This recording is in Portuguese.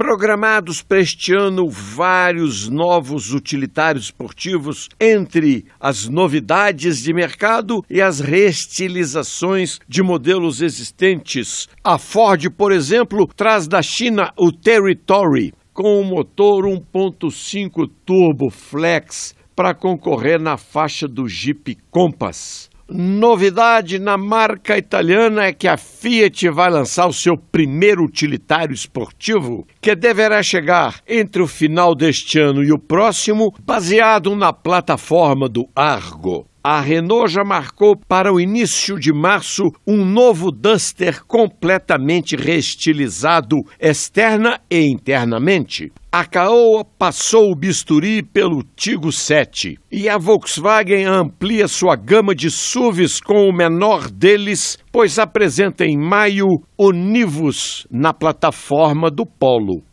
programados para este ano vários novos utilitários esportivos entre as novidades de mercado e as restilizações de modelos existentes. A Ford, por exemplo, traz da China o Territory com o motor 1.5 turbo flex para concorrer na faixa do Jeep Compass. Novidade na marca italiana é que a Fiat vai lançar o seu primeiro utilitário esportivo, que deverá chegar entre o final deste ano e o próximo, baseado na plataforma do Argo. A Renault já marcou para o início de março um novo Duster completamente reestilizado externa e internamente. A Caoa passou o bisturi pelo Tigo 7 e a Volkswagen amplia sua gama de SUVs com o menor deles, pois apresenta em maio o Nivus na plataforma do Polo.